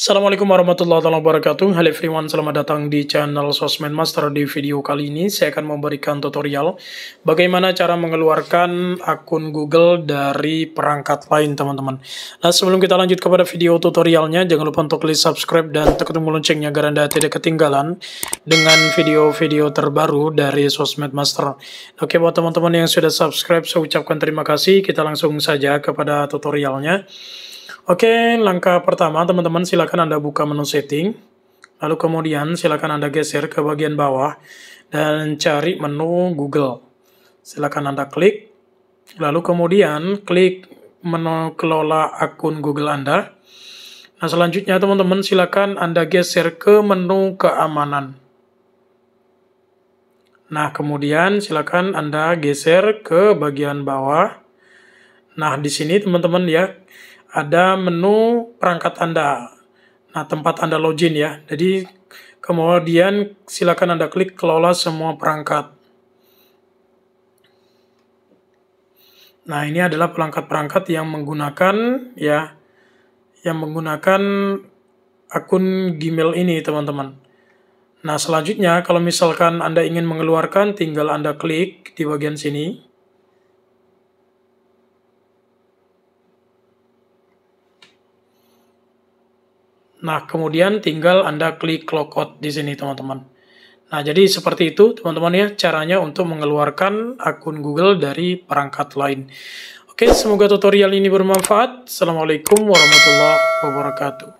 Assalamualaikum warahmatullahi wabarakatuh Halo everyone, selamat datang di channel Sosmed Master Di video kali ini saya akan memberikan tutorial Bagaimana cara mengeluarkan akun Google dari perangkat lain teman-teman Nah sebelum kita lanjut kepada video tutorialnya Jangan lupa untuk klik subscribe dan tekan tombol loncengnya Agar anda tidak ketinggalan Dengan video-video terbaru dari Sosmed Master Oke buat teman-teman yang sudah subscribe Saya ucapkan terima kasih Kita langsung saja kepada tutorialnya Oke, langkah pertama teman-teman silakan Anda buka menu setting. Lalu kemudian silakan Anda geser ke bagian bawah dan cari menu Google. Silakan Anda klik. Lalu kemudian klik menu kelola akun Google Anda. Nah, selanjutnya teman-teman silakan Anda geser ke menu keamanan. Nah, kemudian silakan Anda geser ke bagian bawah. Nah, di sini teman-teman ya, ada menu perangkat Anda. Nah, tempat Anda login ya. Jadi, kemudian silakan Anda klik kelola semua perangkat. Nah, ini adalah perangkat-perangkat yang menggunakan ya yang menggunakan akun Gmail ini, teman-teman. Nah, selanjutnya kalau misalkan Anda ingin mengeluarkan, tinggal Anda klik di bagian sini. Nah, kemudian tinggal Anda klik clock di sini, teman-teman. Nah, jadi seperti itu, teman-teman ya, caranya untuk mengeluarkan akun Google dari perangkat lain. Oke, semoga tutorial ini bermanfaat. Assalamualaikum warahmatullahi wabarakatuh.